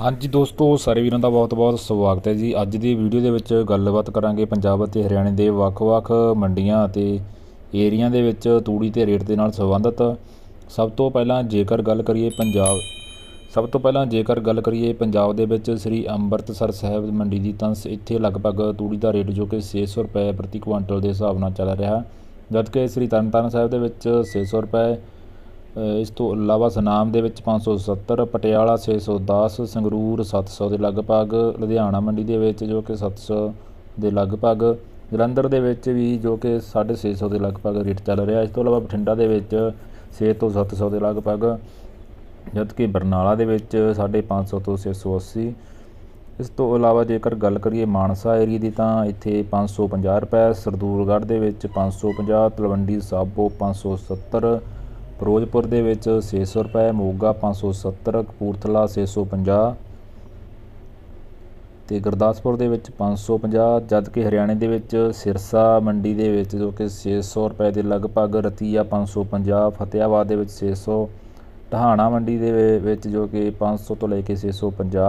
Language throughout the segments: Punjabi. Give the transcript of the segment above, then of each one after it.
ਹਾਂਜੀ ਦੋਸਤੋ ਸਾਰੇ ਵੀਰਾਂ ਦਾ ਬਹੁਤ-ਬਹੁਤ ਸਵਾਗਤ ਹੈ ਜੀ ਅੱਜ ਦੀ ਵੀਡੀਓ ਦੇ ਵਿੱਚ ਗੱਲਬਾਤ ਕਰਾਂਗੇ ਪੰਜਾਬ ਅਤੇ ਹਰਿਆਣੇ ਦੇ ਵੱਖ-ਵੱਖ ਮੰਡੀਆਂ ਅਤੇ ਏਰੀਆ ਦੇ ਵਿੱਚ ਤੂੜੀ ਤੇ ਰੇਟ ਦੇ ਨਾਲ ਸੰਬੰਧਿਤ ਸਭ ਤੋਂ ਪਹਿਲਾਂ ਜੇਕਰ ਗੱਲ ਕਰੀਏ ਪੰਜਾਬ ਸਭ ਤੋਂ ਪਹਿਲਾਂ ਜੇਕਰ ਗੱਲ ਕਰੀਏ ਪੰਜਾਬ ਦੇ ਵਿੱਚ ਸ੍ਰੀ ਅੰਮ੍ਰਿਤਸਰ ਸਾਹਿਬ ਮੰਡੀ ਦੀ ਤਾਂ ਇੱਥੇ ਲਗਭਗ ਤੂੜੀ ਦਾ ਰੇਟ ਜੋ ਕਿ 600 ਰੁਪਏ ਪ੍ਰਤੀ ਕੁਇੰਟਲ ਦੇ ਹਿਸਾਬ ਨਾਲ ਚੱਲ ਰਿਹਾ ਜਦਕਿ ਸ੍ਰੀ ਤਰਨਤਾਰਨ ਸਾਹਿਬ ਦੇ ਵਿੱਚ 600 ਰੁਪਏ ਇਸ ਤੋਂ ਇਲਾਵਾ ਸਨਾਮ ਦੇ ਵਿੱਚ 570 ਪਟਿਆਲਾ 610 ਸੰਗਰੂਰ 700 ਦੇ ਲਗਭਗ ਲੁਧਿਆਣਾ ਮੰਡੀ ਦੇ ਵਿੱਚ ਜੋ ਕਿ 700 ਦੇ ਲਗਭਗ ਜਲੰਧਰ ਦੇ ਵਿੱਚ ਵੀ ਜੋ ਕਿ 650 ਦੇ ਲਗਭਗ ਰੇਟ ਚੱਲ ਰਿਹਾ ਇਸ ਤੋਂ ਇਲਾਵਾ ਬਠਿੰਡਾ ਦੇ ਵਿੱਚ 6 ਤੋਂ 700 ਦੇ ਲਗਭਗ ਜਦ ਕਿ ਬਰਨਾਲਾ ਦੇ ਵਿੱਚ 550 ਤੋਂ 680 ਇਸ ਤੋਂ ਇਲਾਵਾ ਜੇਕਰ ਗੱਲ ਕਰੀਏ ਮਾਨਸਾ ਏਰੀਆ ਦੀ ਤਾਂ ਇੱਥੇ 550 ਰੁਪਏ ਸਰਦੂਲਗੜ੍ਹ ਦੇ ਵਿੱਚ 550 ਤਲਵੰਡੀ ਸਾਬੋ 570 ਫਿਰੋਜ਼ਪੁਰ ਦੇ ਵਿੱਚ 600 ਰੁਪਏ ਮੋਗਾ 570 ਕਪੂਰਥਲਾ 650 ਤੇ ਗੁਰਦਾਸਪੁਰ ਦੇ ਵਿੱਚ 550 ਜਦ ਕਿ ਹਰਿਆਣੇ ਦੇ ਵਿੱਚ ਸਿਰਸਾ ਮੰਡੀ ਦੇ ਵਿੱਚ ਜੋ ਕਿ 600 ਰੁਪਏ ਦੇ ਲਗਭਗ ਰਤੀਆ 550 ਫਤਿਆਬਾਦ ਦੇ ਵਿੱਚ 600 ਢਹਾਣਾ ਮੰਡੀ ਦੇ ਵਿੱਚ ਜੋ ਕਿ 500 ਤੋਂ ਲੈ ਕੇ 650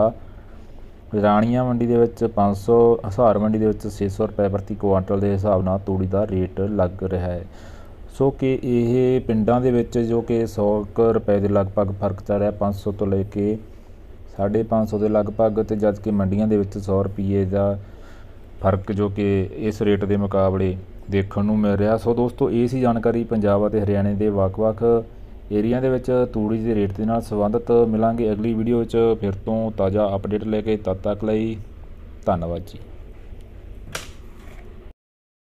ਰਾਣੀਆਂ ਮੰਡੀ ਦੇ ਵਿੱਚ 500 ਹਸਾਰ ਮੰਡੀ ਦੇ ਵਿੱਚ 600 ਰੁਪਏ ਪ੍ਰਤੀ ਕੁਆਂਟਲ ਦੇ ਹਿਸਾਬ ਨਾਲ ਤੂੜੀ ਦਾ ਰੇਟ ਲੱਗ ਰਿਹਾ ਹੈ ਸੋ ਕਿ ਇਹ ਪਿੰਡਾਂ ਦੇ ਵਿੱਚ ਜੋ ਕਿ 100 ਰੁਪਏ ਦੇ ਲਗਭਗ ਫਰਕ ਚੱਲ ਰਿਹਾ 500 ਤੋਂ ਲੈ ਕੇ 550 ਦੇ ਲਗਭਗ ਤੇ ਜਦ ਕਿ ਮੰਡੀਆਂ ਦੇ ਵਿੱਚ 100 ਰੁਪਏ ਦਾ ਫਰਕ ਜੋ ਕਿ ਇਸ ਰੇਟ ਦੇ ਮੁਕਾਬਲੇ ਦੇਖਣ ਨੂੰ ਮਿਲ ਰਿਹਾ ਸੋ ਦੋਸਤੋ ਇਹ ਸੀ ਜਾਣਕਾਰੀ ਪੰਜਾਬ ਅਤੇ ਹਰਿਆਣੇ ਦੇ ਵੱਖ-ਵੱਖ ਏਰੀਆ ਦੇ ਵਿੱਚ ਤੂੜੀ ਦੇ ਰੇਟ ਦੇ ਨਾਲ ਸੰਬੰਧਿਤ ਮਿਲਾਂਗੇ ਅਗਲੀ ਵੀਡੀਓ ਵਿੱਚ ਫਿਰ ਤੋਂ ਤਾਜ਼ਾ ਅਪਡੇਟ ਲੈ ਕੇ ਤਦ ਤੱਕ ਲਈ ਧੰਨਵਾਦ ਜੀ